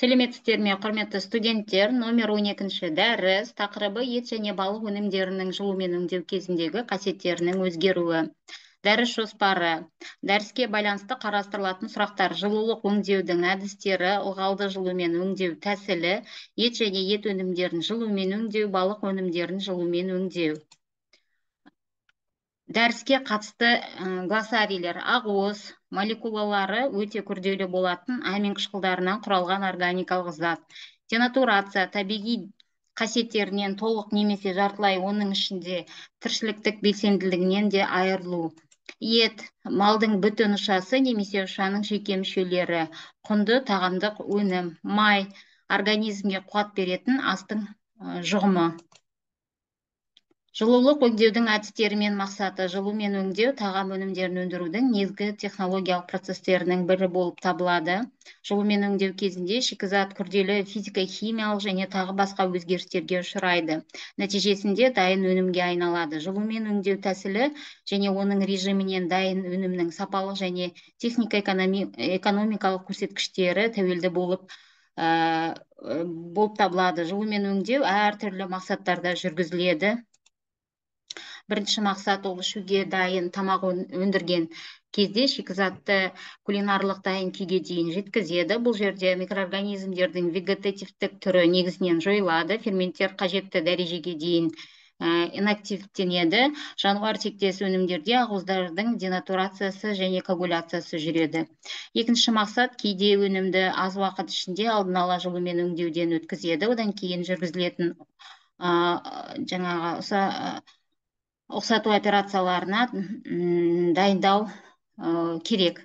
сәлеметсіздер ме құрметті студенттер номер он екінші дәріс тақырыбы ет және балық өнімдерінің жылумен өңдеу кезіндегі қасиеттерінің өзгеруі дәріс жоспары дәріске байланысты қарастырылатын сұрақтар жылулық өңдеудің әдістері ылғалды жылумен өңдеу тәсілі ет және ет өнімдерін жылумен өңдеу балық өнімдерін жылумен өңдеу дәріске қатысты глоссарийлер ақуыз молекулалары өте күрделі болатын амин қышқылдарынан құралған органикалық зат денатурация табиғи қасиеттерінен толық немесе жартылай оның ішінде тіршіліктік белсенділігінен де айырылу ет малдың бүтін ұшасы немесе ұшаның жеке мүшелері құнды тағамдық өнім май организмге қуат беретін астың жұғымы жылулық өңдеудің әдістері мен мақсаты жылу мен өңдеу тағам өнімдерін өндірудің негізгі технологиялық процестерінің бірі болып табылады жылу мен өңдеу кезінде шикізат күрделі физика химиялық және тағы басқа өзгерістерге ұшырайды нәтижесінде дайын өнімге айналады Жылу мен өңдеу тәсілі және оның режимінен дайын өнімнің сапалық және техника экономикалық көрсеткіштері тәуелді болып э, э, болып табылады жылумен өңдеу әртүрлі мақсаттарда жүргізіледі бірінші мақсат ол ішуге дайын тамақ өндірген кезде шикізатты кулинарлық дайын күйге дейін жеткізеді бұл жерде микроорганизмдердің вегетативтік түрі негізінен жойылады ферменттер қажетті дәрежеге дейін э, инактивтенеді жануар тектес өнімдерде ақуыздардың денатурациясы және коагуляциясы жүреді екінші мақсат кейде өнімді аз уақыт ішінде алдын ала жылумен өңдеуден өткізеді одан кейін жүргізілетін ә, жаңағы ұқсату операцияларына дайындау керек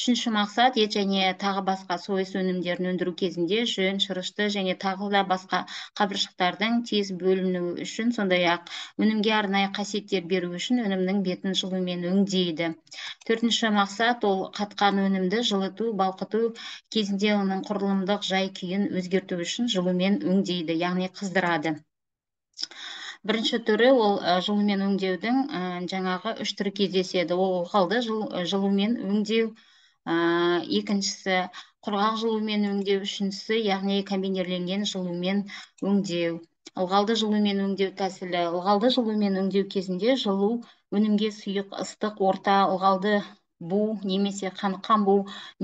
үшінші мақсат ет және тағы басқа сойыс өнімдерін өндіру кезінде жүн шырышты және тағы да басқа қабыршықтардың тез бөлінуі үшін сондай ақ өнімге арнайы қасиеттер беру үшін өнімнің бетін жылумен өңдейді төртінші мақсат ол қатқан өнімді жылыту балқыту кезінде оның құрылымдық жай күйін өзгерту үшін жылумен өңдейді яғни қыздырады бірінші түрі ол жылумен өңдеудің жаңағы үш түрі кездеседі ол ылғалды жылумен өңдеу екіншісі құрғақ жылумен өңдеу үшіншісі яғни комбинерленген жылумен өңдеу ылғалды жылумен өңдеу тәсілі ылғалды жылумен өңдеу кезінде жылу өнімге сұйық ыстық орта ылғалды бу немесе қан-қан бу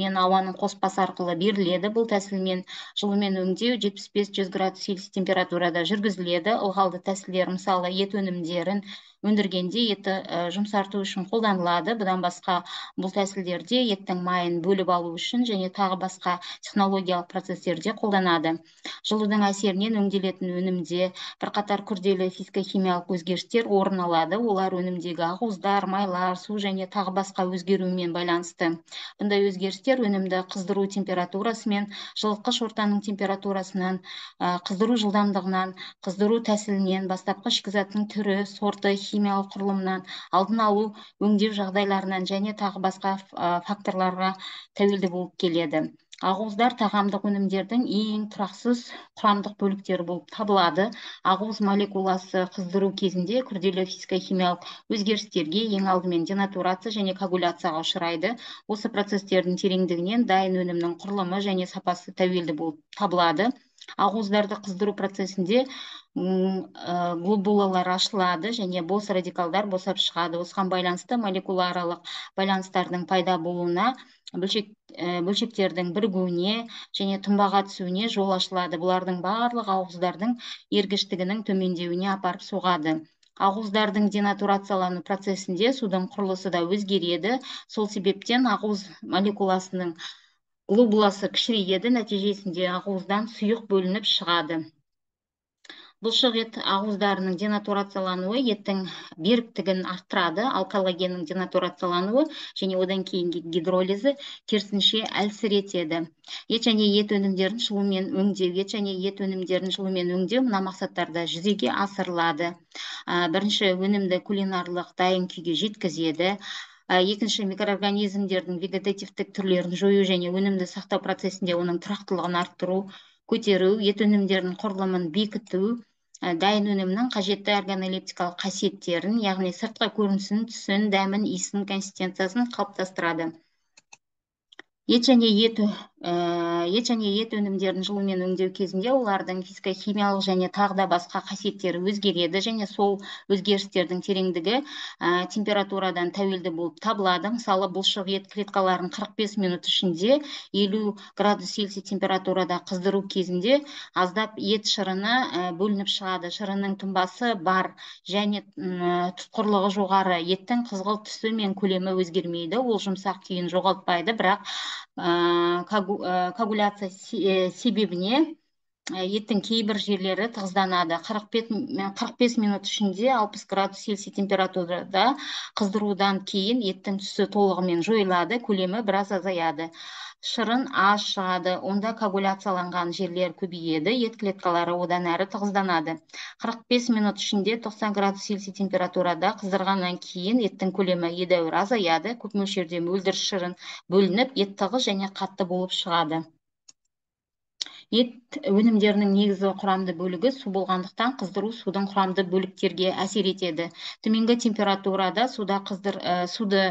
мен ауаның қоспасы арқылы беріледі бұл тәсілмен жылумен өңдеу 75-100 градус цельсий температурада жүргізіледі ылғалды тәсілдер мысалы ет өнімдерін өндіргенде етті жұмсарту үшін қолданылады бұдан басқа бұл тәсілдерде еттің майын бөліп алу үшін және тағы басқа технологиялық процестерде қолданады жылудың әсерінен өңделетін өнімде бірқатар күрделі химиялық өзгерістер орын алады олар өнімдегі ақуыздар майлар су және тағы басқа өзгеруімен байланысты бұндай өзгерістер өнімді қыздыру температурасы мен жылытқыш ортаның температурасынан қыздыру жылдамдығынан қыздыру тәсілінен бастапқы шикізаттың түрі сорты химиялық құрылымынан алдын алу өңдеу жағдайларынан және тағы басқа факторларға тәуелді болып келеді ақуыздар тағамдық өнімдердің ең тұрақсыз құрамдық бөліктері болып табылады ақуыз молекуласы қыздыру кезінде күрделі физико-химиялық өзгерістерге ең алдымен денатурация және коагуляцияға ұшырайды осы процестердің тереңдігінен дайын өнімнің құрылымы және сапасы тәуелді болып табылады ақуыздарды қыздыру процесінде глобулалар ашылады және бос радикалдар босап шығады осыған байланысты молекулааралық байланыстардың пайда болуына бөлшек ә, бөлшектердің бірігуіне және тұнбаға түсуіне жол ашылады бұлардың барлығы ауыздардың ергіштігінің төмендеуіне апарып соғады ақуыздардың денатурациялану процесінде судың құрылысы да өзгереді сол себептен ақуыз молекуласының глобуласы кішірейеді нәтижесінде ақуыздан сұйық бөлініп шығады бұлшық ет ақуыздарының денатурациялануы еттің беріктігін арттырады ал коллагеннің денатурациялануы және одан кейінгі гидролизі керісінше әлсіретеді ет және ет өнімдерін жылумен өңдеу ет және ет өнімдерін жылумен өңдеу мына мақсаттарда жүзеге асырылады бірінші өнімді кулинарлық дайын күйге жеткізеді Э, екінші микроорганизмдердің вегетативтік түрлерін жою және өнімді сақтау процесінде оның тұрақтылығын арттыру көтеру ет өнімдерінің құрылымын бекіту э, дайын өнімнің қажетті органолептикалық қасиеттерін яғни сыртқы көрінісін түсін дәмін иісін консистенциясын қалыптастырады ет және ет Э, ет және ет өнімдерін жылумен өңдеу кезінде олардың физика химиялық және тағы да басқа қасиеттері өзгереді және сол өзгерістердің тереңдігі э, температурадан тәуелді болып табылады мысалы бұлшық ет клеткаларын 45 минут ішінде 50 градус цельсий температурада қыздыру кезінде аздап ет шырыны ә, бөлініп шығады шырынның тұнбасы бар және ә, тұтқырлығы жоғары еттің қызғылт түсі мен көлемі өзгермейді ол жұмсақ күйін жоғалтпайды бірақ коагуляция э, э, себебіне э, еттің кейбір жерлері тығызданады қырық бес минут ішінде 60 градус цельсий температурада қыздырудан кейін еттің түсі толығымен жойылады көлемі біраз азаяды шырын аз шығады онда коагуляцияланған жерлер көбейеді ет клеткалары одан әрі тығызданады 45 минут ішінде 90 градус цельсий температурада қыздырғаннан кейін еттің көлемі едәуір азаяды көп мөлшерде мөлдір шырын бөлініп ет тығыз және қатты болып шығады ет өнімдерінің негізгі құрамды бөлігі су болғандықтан қыздыру судың құрамды бөліктерге әсер етеді төменгі температурада суда қыздыр, э, суды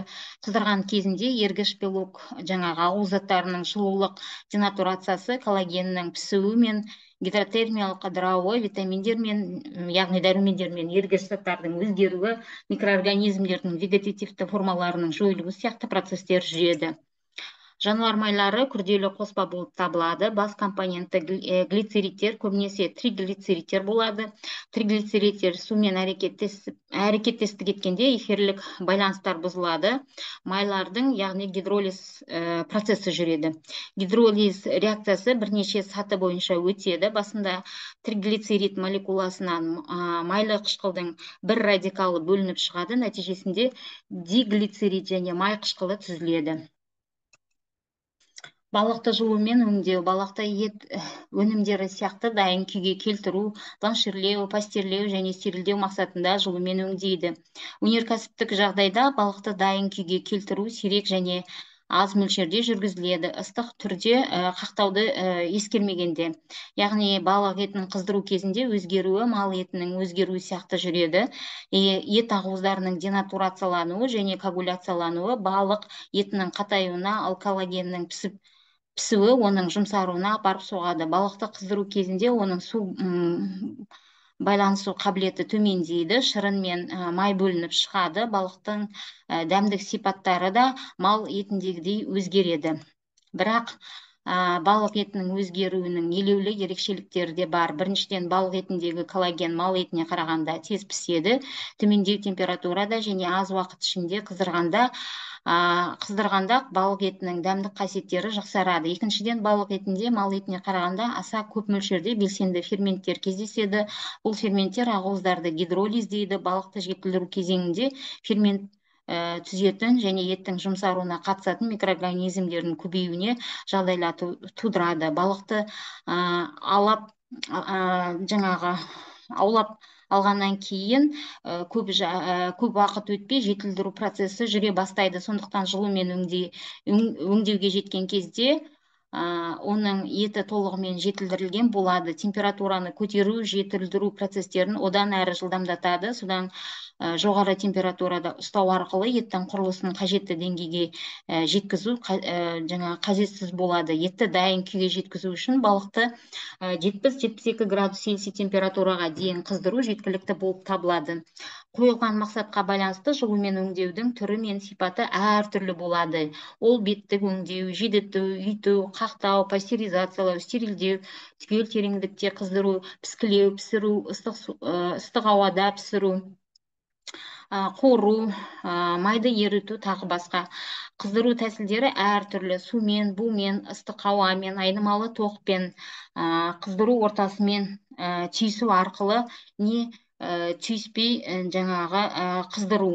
қыздырған кезінде ергіш белок жаңағы ауыл заттарының жылулық денатурациясы коллагеннің пісуі мен гидротермиялық ыдырауы витаминдер мен яғни дәрумендер мен ергіш заттардың өзгеруі микроорганизмдердің вегетативті формаларының жойылуы сияқты процестер жүреді жануар майлары күрделі қоспа болып табылады бас компоненті э, глицеридтер көбінесе триглицеридтер болады триглицеридтер сумен әрекеттестік еткенде эфирлік байланыстар бұзылады майлардың яғни гидролиз э, процесі жүреді гидролиз реакциясы бірнеше саты бойынша өтеді басында триглицерид молекуласынан майлы қышқылдың бір радикалы бөлініп шығады нәтижесінде диглицерид және май қышқылы түзіледі балықты жылумен өңдеу балықты ет өнімдері сияқты дайын күйге келтіру планширлеу пастерлеу және стерильдеу мақсатында жылумен өңдейді өнеркәсіптік жағдайда балықты дайын күйге келтіру сирек және аз мөлшерде жүргізіледі ыстық түрде э, қақтауды э, ескермегенде яғни балық етін қыздыру кезінде өзгеруі мал етінің өзгеруі сияқты жүреді ет ақуыздарының денатурациялануы және коагуляциялануы балық етінің қатаюына ал коллагеннің пісіп пісуі оның жұмсаруына апарып соғады балықты қыздыру кезінде оның су ұм, байланысу қабілеті төмендейді шырын мен май бөлініп шығады балықтың дәмдік сипаттары да мал етіндегідей өзгереді бірақ ә, балық етінің өзгеруінің елеулі ерекшеліктері де бар біріншіден балық етіндегі коллаген мал етіне қарағанда тез піседі төмендеу температурада және аз уақыт ішінде қыздырғанда ә, қыздырғанда балық етінің дәмдік қасиеттері жақсарады екіншіден балық етінде мал етіне қарағанда аса көп мөлшерде белсенді ферменттер кездеседі бұл ферменттер ақуыздарды гидролиздейді балықты жетілдіру кезеңінде фермент ә, түзетін және еттің жұмсаруына қатысатын микроорганизмдердің көбеюіне жағдайлар тудырады балықты ә, алап жаңағы аулап алғаннан кейін э, көп, ә, көп уақыт өтпей жетілдіру процесі жүре бастайды сондықтан жылумен мен өңдеуге жеткен кезде оның еті толығымен жетілдірілген болады температураны көтеру жетілдіру процестерін одан әрі жылдамдатады содан Э, жоғары температурада ұстау арқылы еттің құрылысын қажетті деңгейге э, жеткізу қа, э, жаңа қажетсіз болады етті дайын күйге жеткізу үшін балықты 70-72 градус цельсий температураға дейін қыздыру жеткілікті болып табылады қойылған мақсатқа байланысты жылумен өңдеудің түрі мен сипаты әртүрлі болады ол беттік өңдеу жидіту үйту қақтау пастеризациялау стерилдеу түгел тереңдікте қыздыру піскілеу пісіру ыстық, ыстық ауада пісіру қору майды еріту тағы басқа қыздыру тәсілдері әртүрлі сумен бумен ыстық ауамен айнымалы тоқпен қыздыру ортасымен түйісу арқылы не түйіспей жаңағы қыздыру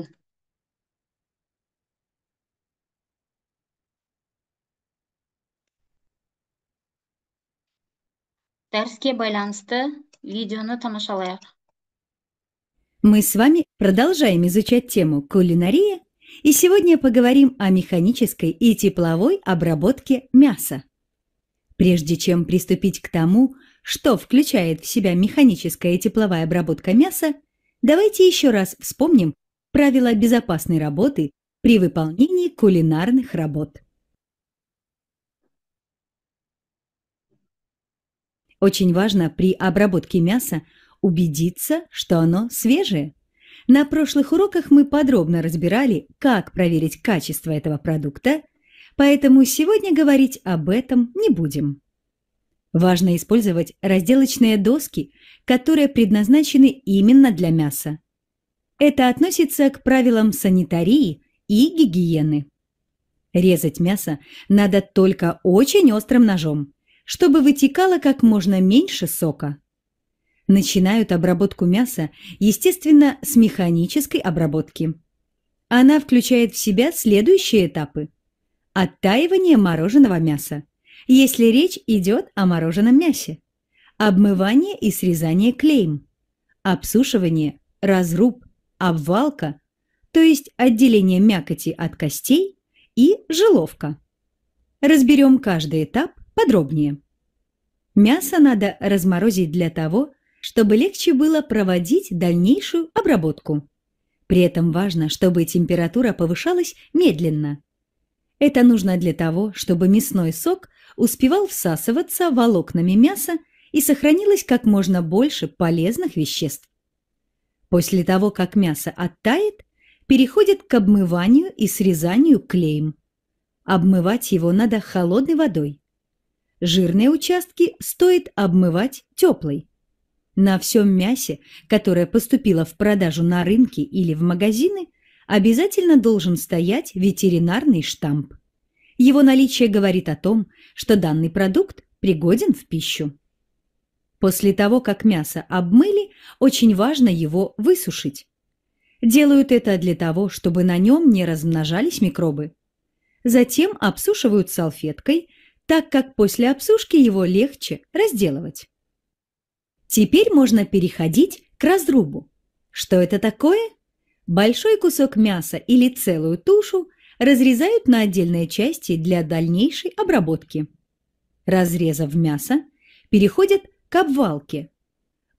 дәріске байланысты видеоны тамашалайық Мы с вами продолжаем изучать тему кулинария, и сегодня поговорим о механической и тепловой обработке мяса. Прежде чем приступить к тому, что включает в себя механическая и тепловая обработка мяса, давайте еще раз вспомним правила безопасной работы при выполнении кулинарных работ. Очень важно при обработке мяса убедиться, что оно свежее. На прошлых уроках мы подробно разбирали, как проверить качество этого продукта, поэтому сегодня говорить об этом не будем. Важно использовать разделочные доски, которые предназначены именно для мяса. Это относится к правилам санитарии и гигиены. Резать мясо надо только очень острым ножом, чтобы вытекало как можно меньше сока начинают обработку мяса, естественно, с механической обработки. Она включает в себя следующие этапы. Оттаивание мороженого мяса, если речь идет о мороженом мясе. Обмывание и срезание клеем. Обсушивание, разруб, обвалка, то есть отделение мякоти от костей и жиловка. Разберем каждый этап подробнее. Мясо надо разморозить для того, чтобы легче было проводить дальнейшую обработку. При этом важно, чтобы температура повышалась медленно. Это нужно для того, чтобы мясной сок успевал всасываться волокнами мяса и сохранилось как можно больше полезных веществ. После того, как мясо оттает, переходит к обмыванию и срезанию клеем. Обмывать его надо холодной водой. Жирные участки стоит обмывать теплой. На всем мясе, которое поступило в продажу на рынке или в магазины, обязательно должен стоять ветеринарный штамп. Его наличие говорит о том, что данный продукт пригоден в пищу. После того, как мясо обмыли, очень важно его высушить. Делают это для того, чтобы на нем не размножались микробы. Затем обсушивают салфеткой, так как после обсушки его легче разделывать. Теперь можно переходить к разрубу. Что это такое? Большой кусок мяса или целую тушу разрезают на отдельные части для дальнейшей обработки. Разрезав мясо, переходят к обвалке.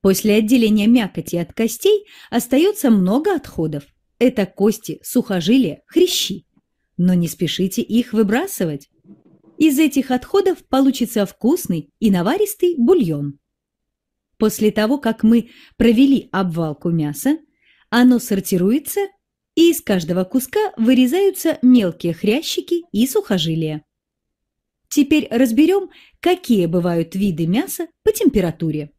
После отделения мякоти от костей остается много отходов. Это кости, сухожилия, хрящи. Но не спешите их выбрасывать. Из этих отходов получится вкусный и наваристый бульон. После того, как мы провели обвалку мяса, оно сортируется, и из каждого куска вырезаются мелкие хрящики и сухожилия. Теперь разберем, какие бывают виды мяса по температуре.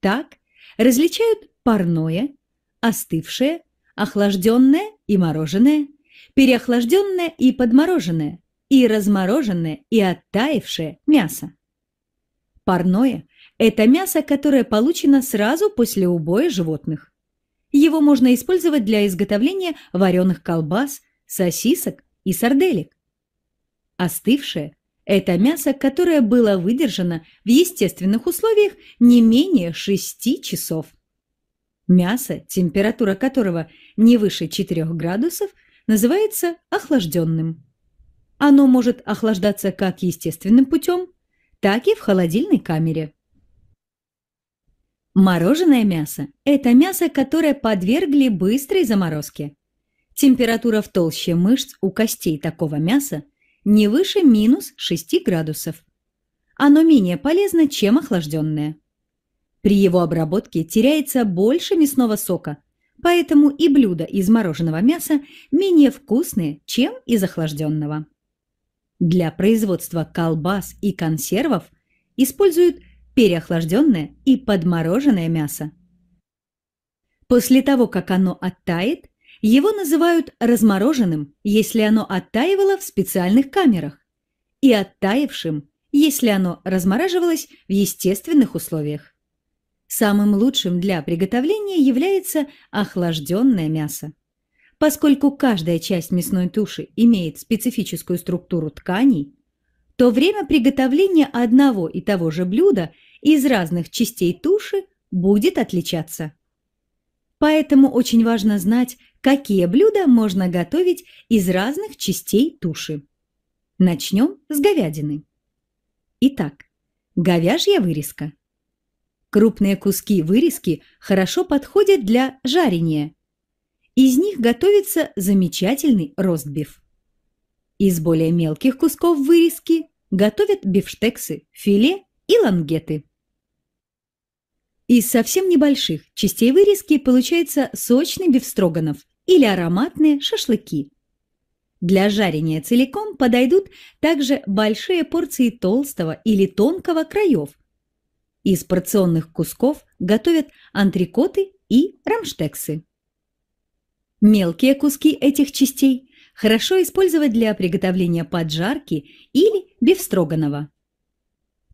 Так, различают парное, остывшее, охлажденное и мороженое, переохлажденное и подмороженное, и размороженное и оттаившее мясо. Парное это мясо, которое получено сразу после убоя животных. Его можно использовать для изготовления вареных колбас, сосисок и сарделек. Остывшее – это мясо, которое было выдержано в естественных условиях не менее 6 часов. Мясо, температура которого не выше 4 градусов, называется охлажденным. Оно может охлаждаться как естественным путем, так и в холодильной камере. Мороженое мясо – это мясо, которое подвергли быстрой заморозке. Температура в толще мышц у костей такого мяса не выше минус 6 градусов. Оно менее полезно, чем охлажденное. При его обработке теряется больше мясного сока, поэтому и блюда из мороженого мяса менее вкусные, чем из охлажденного. Для производства колбас и консервов используют переохлажденное и подмороженное мясо. После того, как оно оттает, его называют размороженным, если оно оттаивало в специальных камерах, и оттаившим, если оно размораживалось в естественных условиях. Самым лучшим для приготовления является охлажденное мясо. Поскольку каждая часть мясной туши имеет специфическую структуру тканей, то время приготовления одного и того же блюда – из разных частей туши будет отличаться. Поэтому очень важно знать, какие блюда можно готовить из разных частей туши. Начнем с говядины. Итак, говяжья вырезка. Крупные куски вырезки хорошо подходят для жарения. Из них готовится замечательный ростбиф. Из более мелких кусков вырезки готовят бифштексы, филе и лангеты. Из совсем небольших частей вырезки получается сочный бифстроганов или ароматные шашлыки. Для жарения целиком подойдут также большие порции толстого или тонкого краев. Из порционных кусков готовят антрикоты и рамштексы. Мелкие куски этих частей хорошо использовать для приготовления поджарки или бифстроганова.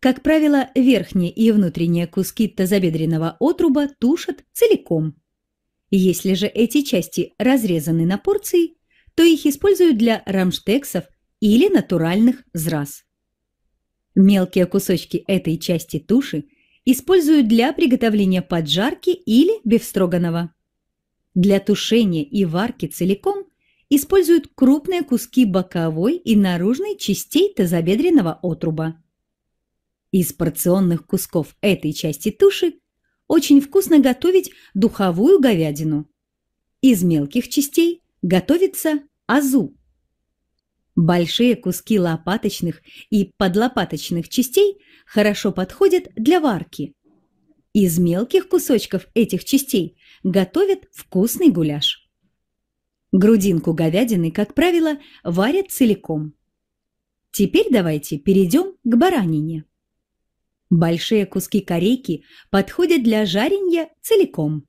Как правило, верхние и внутренние куски тазобедренного отруба тушат целиком. Если же эти части разрезаны на порции, то их используют для рамштексов или натуральных зраз. Мелкие кусочки этой части туши используют для приготовления поджарки или бефстроганова. Для тушения и варки целиком используют крупные куски боковой и наружной частей тазобедренного отруба. Из порционных кусков этой части туши очень вкусно готовить духовую говядину. Из мелких частей готовится азу. Большие куски лопаточных и подлопаточных частей хорошо подходят для варки. Из мелких кусочков этих частей готовят вкусный гуляш. Грудинку говядины, как правило, варят целиком. Теперь давайте перейдем к баранине. Большие куски корейки подходят для жарения целиком.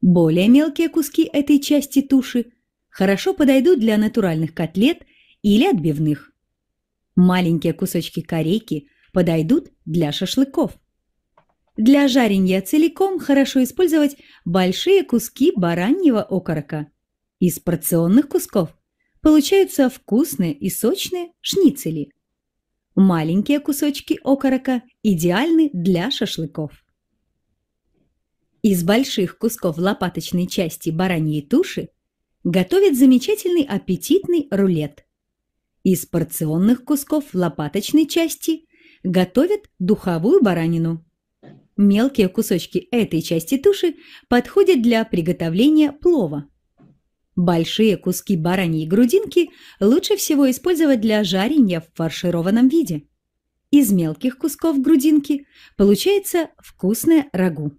Более мелкие куски этой части туши хорошо подойдут для натуральных котлет или отбивных. Маленькие кусочки корейки подойдут для шашлыков. Для жарения целиком хорошо использовать большие куски бараньего окорока. Из порционных кусков получаются вкусные и сочные шницели – Маленькие кусочки окорока идеальны для шашлыков. Из больших кусков лопаточной части бараньей туши готовят замечательный аппетитный рулет. Из порционных кусков лопаточной части готовят духовую баранину. Мелкие кусочки этой части туши подходят для приготовления плова – Большие куски бараньей грудинки лучше всего использовать для жарения в фаршированном виде. Из мелких кусков грудинки получается вкусное рагу.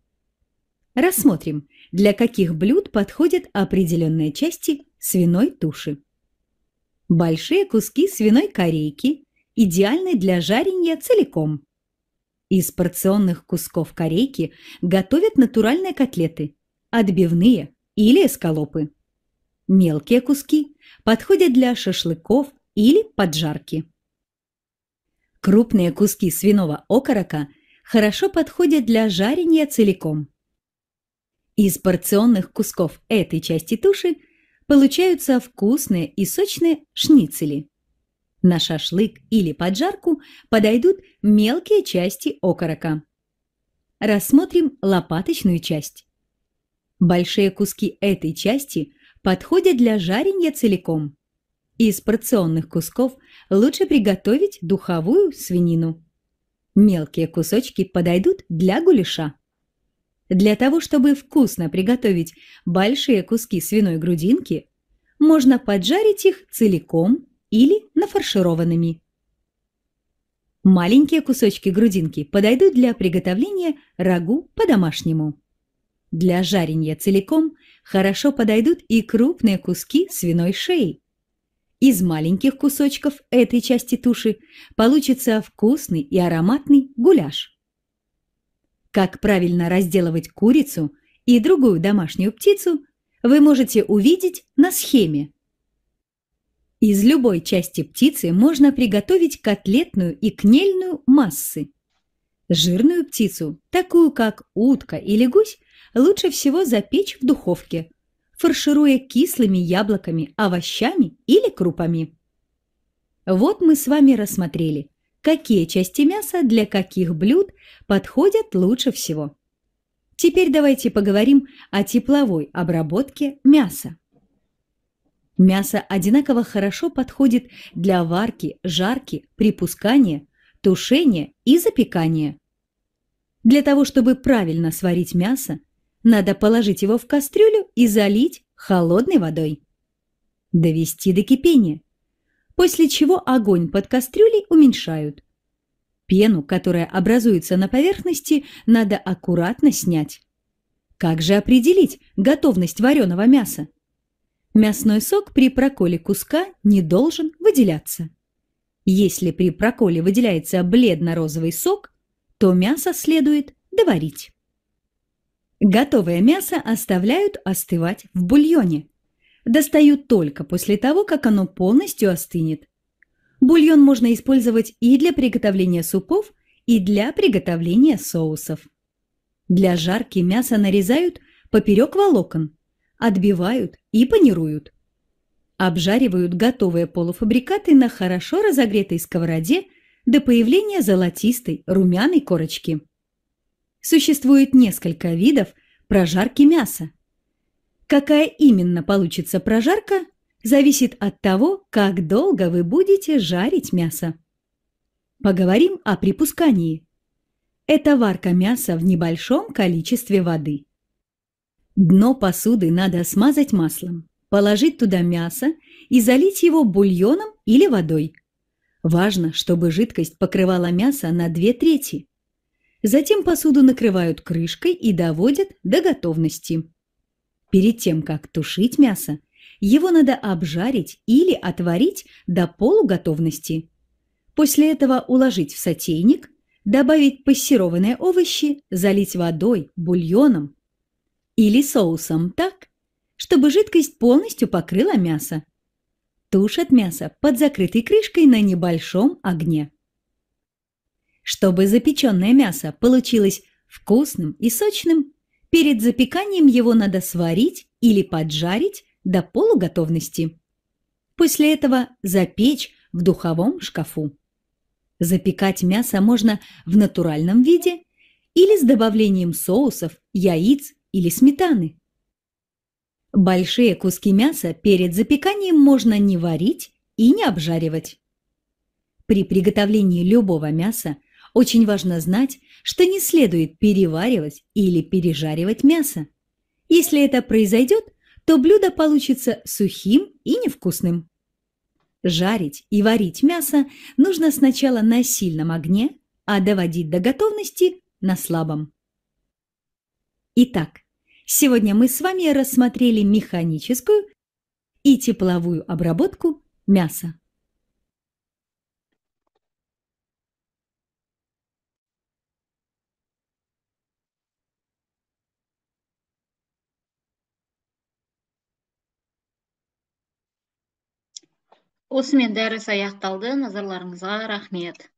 Рассмотрим, для каких блюд подходят определенные части свиной туши. Большие куски свиной корейки идеальны для жарения целиком. Из порционных кусков корейки готовят натуральные котлеты, отбивные или эскалопы. Мелкие куски подходят для шашлыков или поджарки. Крупные куски свиного окорока хорошо подходят для жарения целиком. Из порционных кусков этой части туши получаются вкусные и сочные шницели. На шашлык или поджарку подойдут мелкие части окорока. Рассмотрим лопаточную часть. Большие куски этой части подходят для жарения целиком. Из порционных кусков лучше приготовить духовую свинину. Мелкие кусочки подойдут для гуляша. Для того, чтобы вкусно приготовить большие куски свиной грудинки, можно поджарить их целиком или нафаршированными. Маленькие кусочки грудинки подойдут для приготовления рагу по-домашнему. Для жарения целиком хорошо подойдут и крупные куски свиной шеи. Из маленьких кусочков этой части туши получится вкусный и ароматный гуляш. Как правильно разделывать курицу и другую домашнюю птицу, вы можете увидеть на схеме. Из любой части птицы можно приготовить котлетную и кнельную массы. Жирную птицу, такую как утка или гусь, лучше всего запечь в духовке, фаршируя кислыми яблоками, овощами или крупами. Вот мы с вами рассмотрели, какие части мяса для каких блюд подходят лучше всего. Теперь давайте поговорим о тепловой обработке мяса. Мясо одинаково хорошо подходит для варки, жарки, припускания, тушения и запекания. Для того, чтобы правильно сварить мясо, надо положить его в кастрюлю и залить холодной водой. Довести до кипения. После чего огонь под кастрюлей уменьшают. Пену, которая образуется на поверхности, надо аккуратно снять. Как же определить готовность вареного мяса? Мясной сок при проколе куска не должен выделяться. Если при проколе выделяется бледно-розовый сок, то мясо следует доварить. Готовое мясо оставляют остывать в бульоне. Достают только после того, как оно полностью остынет. Бульон можно использовать и для приготовления супов, и для приготовления соусов. Для жарки мясо нарезают поперек волокон, отбивают и панируют. Обжаривают готовые полуфабрикаты на хорошо разогретой сковороде до появления золотистой румяной корочки существует несколько видов прожарки мяса. Какая именно получится прожарка, зависит от того, как долго вы будете жарить мясо. Поговорим о припускании. Это варка мяса в небольшом количестве воды. Дно посуды надо смазать маслом, положить туда мясо и залить его бульоном или водой. Важно, чтобы жидкость покрывала мясо на две трети – Затем посуду накрывают крышкой и доводят до готовности. Перед тем, как тушить мясо, его надо обжарить или отварить до полуготовности. После этого уложить в сотейник, добавить пассерованные овощи, залить водой, бульоном или соусом так, чтобы жидкость полностью покрыла мясо. Тушат мясо под закрытой крышкой на небольшом огне. Чтобы запеченное мясо получилось вкусным и сочным, перед запеканием его надо сварить или поджарить до полуготовности. После этого запечь в духовом шкафу. Запекать мясо можно в натуральном виде или с добавлением соусов, яиц или сметаны. Большие куски мяса перед запеканием можно не варить и не обжаривать. При приготовлении любого мяса очень важно знать, что не следует переваривать или пережаривать мясо. Если это произойдет, то блюдо получится сухим и невкусным. Жарить и варить мясо нужно сначала на сильном огне, а доводить до готовности на слабом. Итак, сегодня мы с вами рассмотрели механическую и тепловую обработку мяса. осымен дәріс аяқталды назарларыңызға рахмет